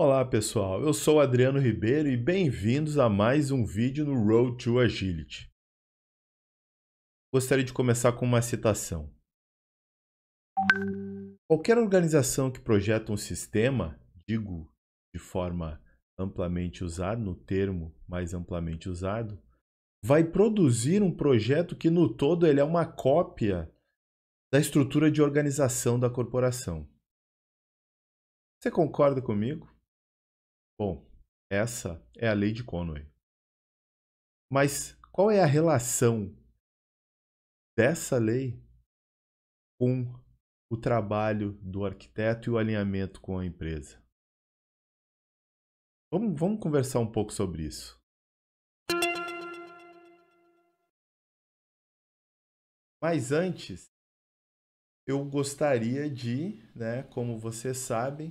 Olá pessoal, eu sou Adriano Ribeiro e bem-vindos a mais um vídeo no Road to Agility. Gostaria de começar com uma citação. Qualquer organização que projeta um sistema, digo de forma amplamente usada, no termo mais amplamente usado, vai produzir um projeto que no todo ele é uma cópia da estrutura de organização da corporação. Você concorda comigo? Bom, essa é a lei de Conway. Mas qual é a relação dessa lei com o trabalho do arquiteto e o alinhamento com a empresa? Vamos, vamos conversar um pouco sobre isso. Mas antes, eu gostaria de, né, como vocês sabem,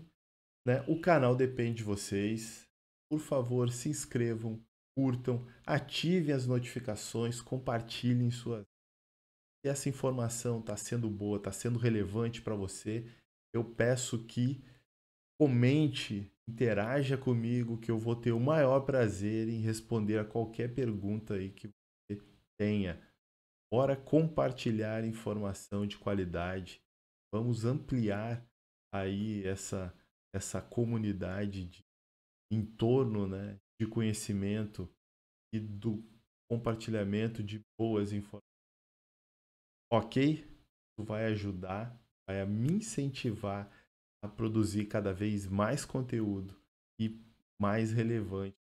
né? O canal depende de vocês. Por favor, se inscrevam, curtam, ativem as notificações, compartilhem suas. Se essa informação está sendo boa, está sendo relevante para você, eu peço que comente, interaja comigo, que eu vou ter o maior prazer em responder a qualquer pergunta aí que você tenha. Bora compartilhar informação de qualidade. Vamos ampliar aí essa essa comunidade de entorno né, de conhecimento e do compartilhamento de boas informações. Ok? Isso vai ajudar, vai me incentivar a produzir cada vez mais conteúdo e mais relevante.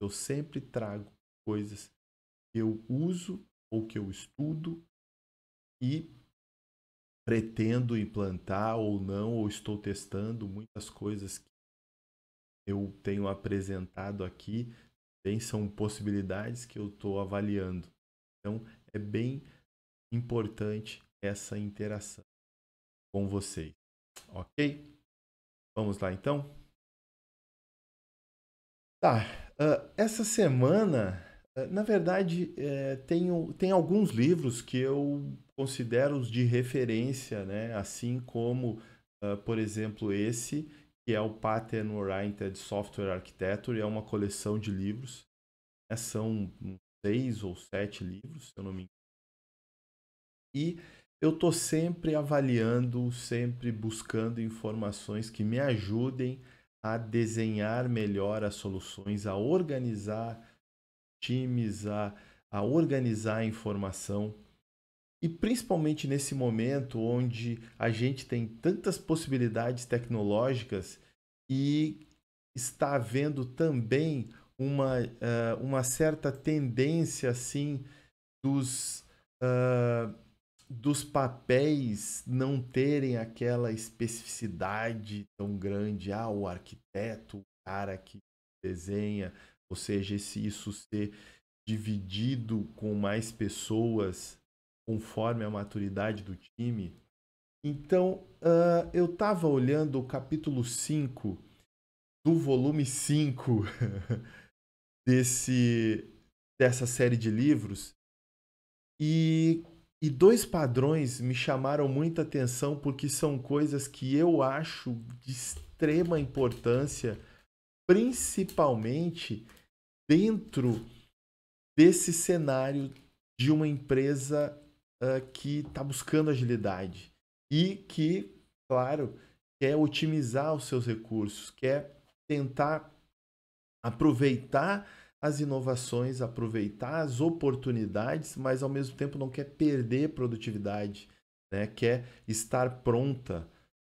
Eu sempre trago coisas que eu uso ou que eu estudo e pretendo implantar ou não, ou estou testando muitas coisas que eu tenho apresentado aqui, bem são possibilidades que eu estou avaliando. Então, é bem importante essa interação com vocês. Ok? Vamos lá então? Tá. Uh, essa semana, uh, na verdade, uh, tem alguns livros que eu considero os de referência, né? assim como, uh, por exemplo, esse, que é o Pattern Oriented Software Architecture, é uma coleção de livros. Né, são seis ou sete livros, se eu não me engano. E eu estou sempre avaliando, sempre buscando informações que me ajudem a desenhar melhor as soluções, a organizar times, a, a organizar a informação e principalmente nesse momento onde a gente tem tantas possibilidades tecnológicas e está havendo também uma, uh, uma certa tendência assim dos, uh, dos papéis não terem aquela especificidade tão grande. Ah, o arquiteto, o cara que desenha, ou seja, esse, isso ser dividido com mais pessoas conforme a maturidade do time. Então, uh, eu estava olhando o capítulo 5 do volume 5 desse, dessa série de livros e, e dois padrões me chamaram muita atenção porque são coisas que eu acho de extrema importância, principalmente dentro desse cenário de uma empresa uh, que está buscando agilidade e que, claro, quer otimizar os seus recursos, quer tentar aproveitar as inovações, aproveitar as oportunidades, mas ao mesmo tempo não quer perder produtividade, né? quer estar pronta.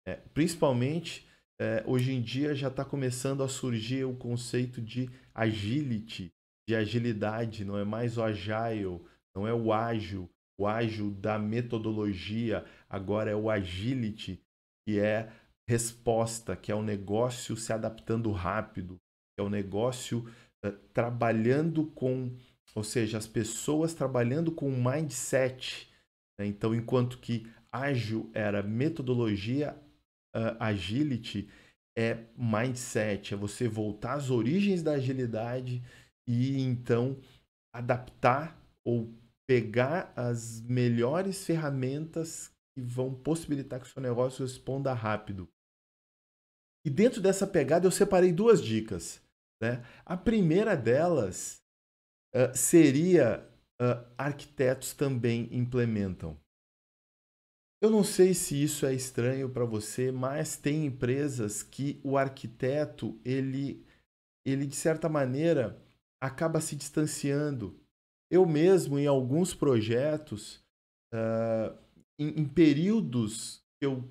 Né? principalmente é, hoje em dia já está começando a surgir o conceito de agility, de agilidade, não é mais o agile, não é o ágil, o ágil da metodologia, agora é o agility, que é resposta, que é o negócio se adaptando rápido, que é o negócio uh, trabalhando com, ou seja, as pessoas trabalhando com o mindset. Né? Então, enquanto que ágil era metodologia, uh, agility é mindset, é você voltar às origens da agilidade e então adaptar ou pegar as melhores ferramentas que vão possibilitar que o seu negócio responda rápido. E dentro dessa pegada eu separei duas dicas. Né? A primeira delas uh, seria uh, arquitetos também implementam. Eu não sei se isso é estranho para você, mas tem empresas que o arquiteto ele ele de certa maneira acaba se distanciando eu mesmo, em alguns projetos, uh, em, em períodos que eu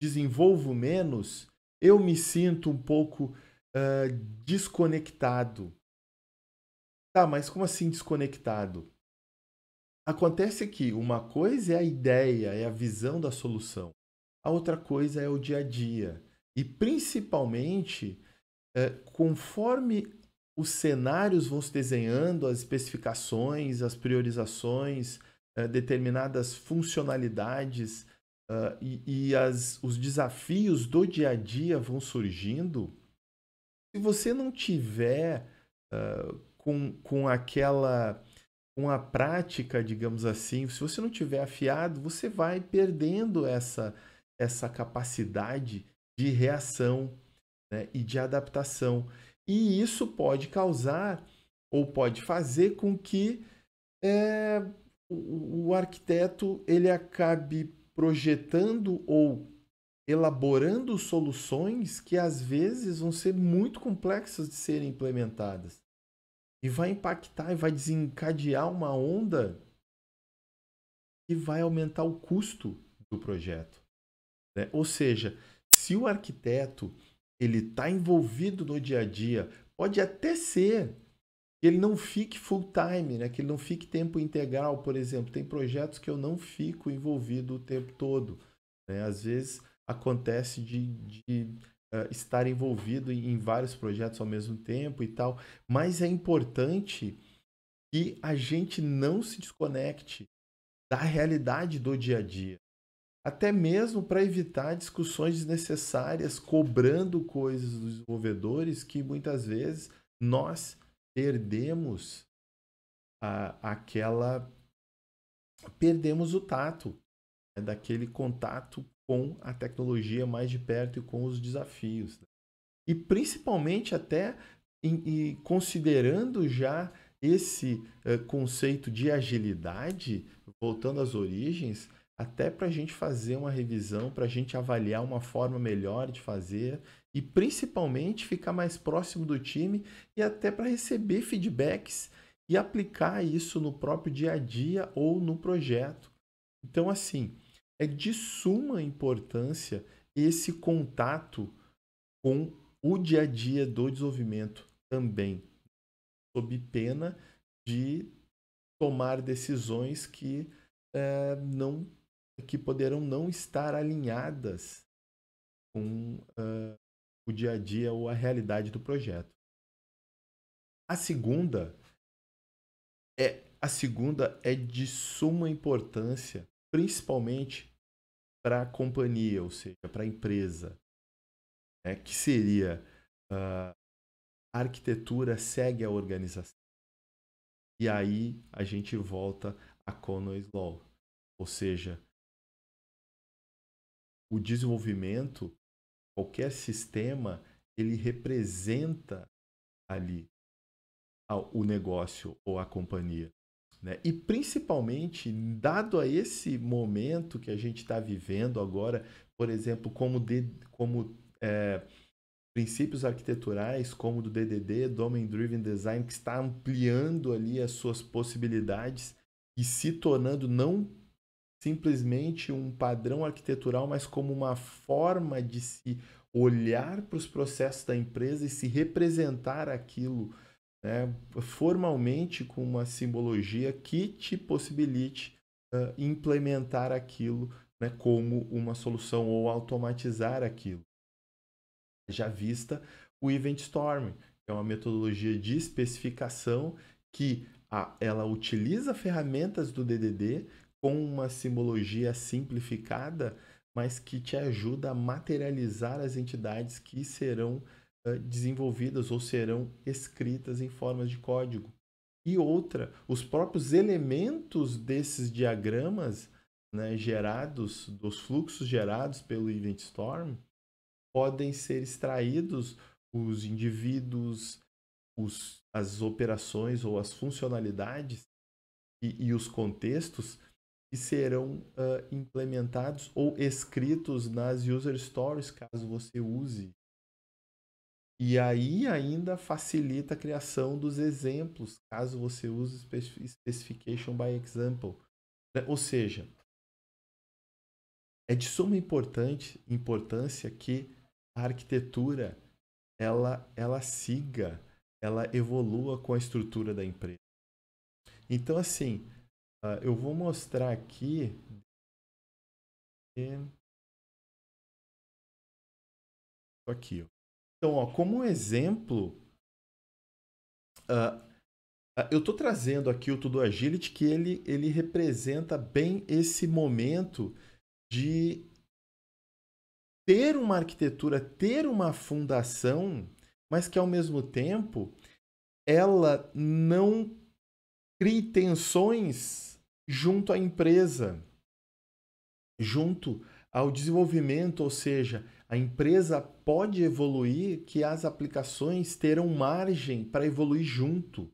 desenvolvo menos, eu me sinto um pouco uh, desconectado. Tá, mas como assim desconectado? Acontece que uma coisa é a ideia, é a visão da solução, a outra coisa é o dia a dia. E principalmente, uh, conforme os cenários vão se desenhando, as especificações, as priorizações, eh, determinadas funcionalidades ah, e, e as, os desafios do dia a dia vão surgindo. Se você não tiver uh, com, com aquela com a prática, digamos assim, se você não tiver afiado, você vai perdendo essa essa capacidade de reação né, e de adaptação. E isso pode causar ou pode fazer com que é, o, o arquiteto ele acabe projetando ou elaborando soluções que às vezes vão ser muito complexas de serem implementadas e vai impactar e vai desencadear uma onda que vai aumentar o custo do projeto. Né? Ou seja, se o arquiteto ele está envolvido no dia a dia. Pode até ser que ele não fique full time, né? que ele não fique tempo integral, por exemplo. Tem projetos que eu não fico envolvido o tempo todo. Né? Às vezes acontece de, de uh, estar envolvido em, em vários projetos ao mesmo tempo e tal, mas é importante que a gente não se desconecte da realidade do dia a dia até mesmo para evitar discussões desnecessárias, cobrando coisas dos desenvolvedores que muitas vezes nós perdemos a, aquela. perdemos o tato né, daquele contato com a tecnologia mais de perto e com os desafios. Né. E principalmente até em, em considerando já esse eh, conceito de agilidade, voltando às origens, até para a gente fazer uma revisão, para a gente avaliar uma forma melhor de fazer e principalmente ficar mais próximo do time e até para receber feedbacks e aplicar isso no próprio dia a dia ou no projeto. Então, assim, é de suma importância esse contato com o dia a dia do desenvolvimento também, sob pena de tomar decisões que é, não que poderão não estar alinhadas com uh, o dia a dia ou a realidade do projeto. A segunda é a segunda é de suma importância, principalmente para a companhia, ou seja, para a empresa, né, que seria uh, a arquitetura segue a organização. E aí a gente volta a Conway's Law, ou seja, o desenvolvimento, qualquer sistema, ele representa ali o negócio ou a companhia. Né? E principalmente, dado a esse momento que a gente está vivendo agora, por exemplo, como, de, como é, princípios arquiteturais, como do DDD, Domain Driven Design, que está ampliando ali as suas possibilidades e se tornando não simplesmente um padrão arquitetural, mas como uma forma de se olhar para os processos da empresa e se representar aquilo né, formalmente com uma simbologia que te possibilite uh, implementar aquilo né, como uma solução ou automatizar aquilo. Já vista o Event Storm, que é uma metodologia de especificação que a, ela utiliza ferramentas do DDD, com uma simbologia simplificada, mas que te ajuda a materializar as entidades que serão uh, desenvolvidas ou serão escritas em formas de código. E outra, os próprios elementos desses diagramas né, gerados, dos fluxos gerados pelo Event Storm, podem ser extraídos os indivíduos, os, as operações ou as funcionalidades e, e os contextos que serão uh, implementados ou escritos nas user stories, caso você use. E aí ainda facilita a criação dos exemplos, caso você use specification by example. Né, ou seja, é de suma importante, importância que a arquitetura ela, ela siga, ela evolua com a estrutura da empresa. Então, assim, ah, eu vou mostrar aqui. Aqui, ó. Então, ó, como um exemplo, uh, uh, eu estou trazendo aqui o Tudo Agility, que ele, ele representa bem esse momento de ter uma arquitetura, ter uma fundação, mas que ao mesmo tempo ela não crie tensões junto à empresa, junto ao desenvolvimento, ou seja, a empresa pode evoluir que as aplicações terão margem para evoluir junto.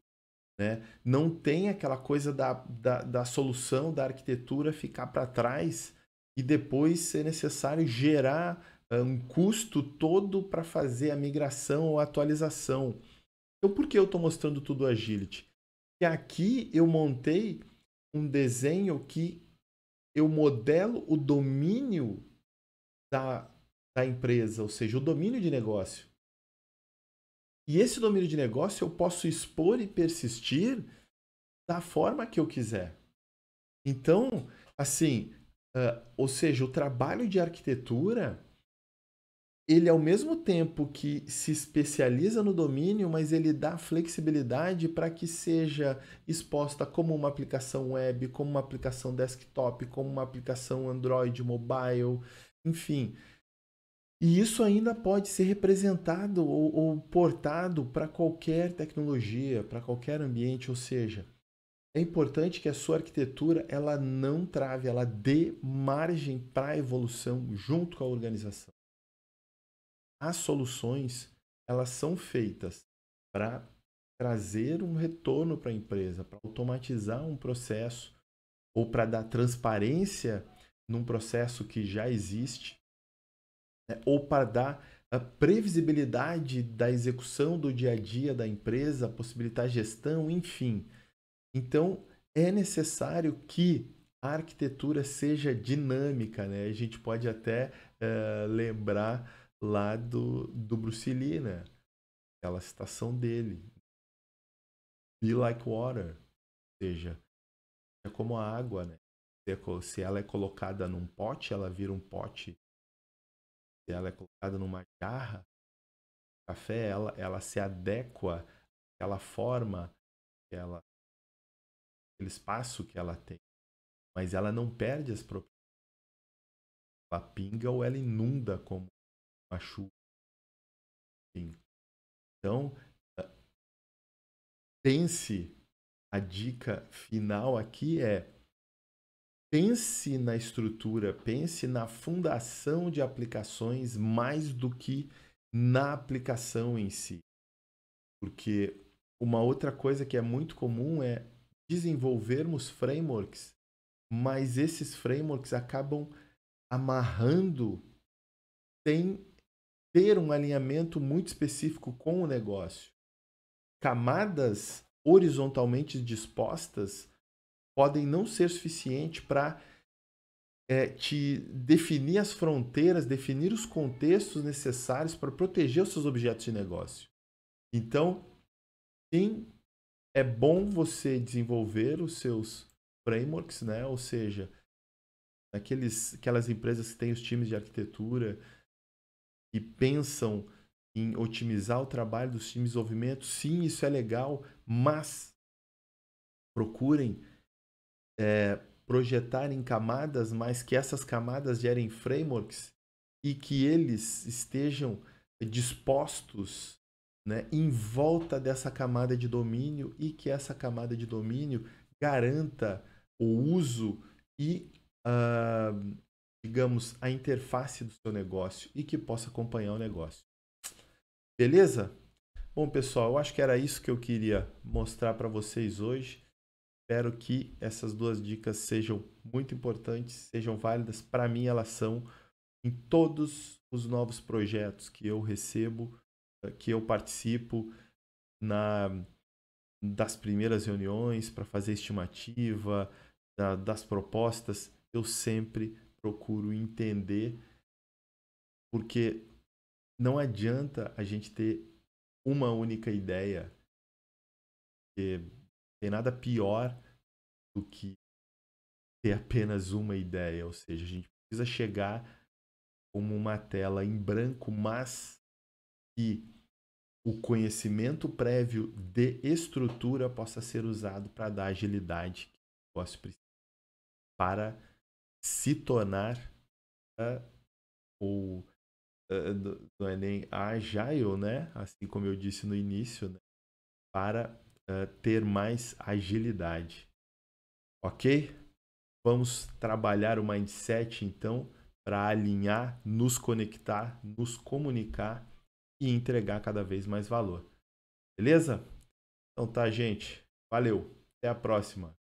Né? Não tem aquela coisa da, da, da solução, da arquitetura ficar para trás e depois ser necessário gerar eh, um custo todo para fazer a migração ou a atualização. Então, por que eu estou mostrando tudo Agility? Que aqui eu montei um desenho que eu modelo o domínio da, da empresa, ou seja, o domínio de negócio. E esse domínio de negócio eu posso expor e persistir da forma que eu quiser. Então, assim, uh, ou seja, o trabalho de arquitetura ele ao mesmo tempo que se especializa no domínio, mas ele dá flexibilidade para que seja exposta como uma aplicação web, como uma aplicação desktop, como uma aplicação Android mobile, enfim. E isso ainda pode ser representado ou, ou portado para qualquer tecnologia, para qualquer ambiente, ou seja, é importante que a sua arquitetura ela não trave, ela dê margem para evolução junto com a organização as soluções elas são feitas para trazer um retorno para a empresa, para automatizar um processo ou para dar transparência num processo que já existe, né? ou para dar a previsibilidade da execução do dia a dia da empresa, possibilitar gestão, enfim. Então, é necessário que a arquitetura seja dinâmica, né? A gente pode até uh, lembrar lá do, do Bruce Lee, né? Aquela citação dele. Be like water. Ou seja, é como a água, né? É se ela é colocada num pote, ela vira um pote. Se ela é colocada numa jarra, café, ela, ela se adequa àquela forma, àquela, aquele espaço que ela tem. Mas ela não perde as propriedades. Ela pinga ou ela inunda como a chuva. Sim. Então, ah, pense, a dica final aqui é pense na estrutura, pense na fundação de aplicações mais do que na aplicação em si. Porque uma outra coisa que é muito comum é desenvolvermos frameworks, mas esses frameworks acabam amarrando sem ter um alinhamento muito específico com o negócio. Camadas horizontalmente dispostas podem não ser suficiente para é, te definir as fronteiras, definir os contextos necessários para proteger os seus objetos de negócio. Então, sim, é bom você desenvolver os seus frameworks, né? ou seja, aqueles, aquelas empresas que têm os times de arquitetura, e pensam em otimizar o trabalho dos times de desenvolvimento, sim, isso é legal, mas procurem é, projetar em camadas, mas que essas camadas gerem frameworks e que eles estejam dispostos né, em volta dessa camada de domínio e que essa camada de domínio garanta o uso e uh, digamos, a interface do seu negócio e que possa acompanhar o negócio. Beleza? Bom, pessoal, eu acho que era isso que eu queria mostrar para vocês hoje. Espero que essas duas dicas sejam muito importantes, sejam válidas. Para mim, elas são em todos os novos projetos que eu recebo, eh, que eu participo na das primeiras reuniões para fazer estimativa, da, das propostas, eu sempre procuro entender, porque não adianta a gente ter uma única ideia, porque tem nada pior do que ter apenas uma ideia, ou seja, a gente precisa chegar como uma tela em branco, mas que o conhecimento prévio de estrutura possa ser usado para dar agilidade que o negócio precisa para se tornar ah, ou não ah, é nem agile, né? Assim como eu disse no início, né? para uh, ter mais agilidade. Ok? Vamos trabalhar o mindset então para alinhar, nos conectar, nos comunicar e entregar cada vez mais valor. Beleza? Então tá, gente. Valeu. Até a próxima.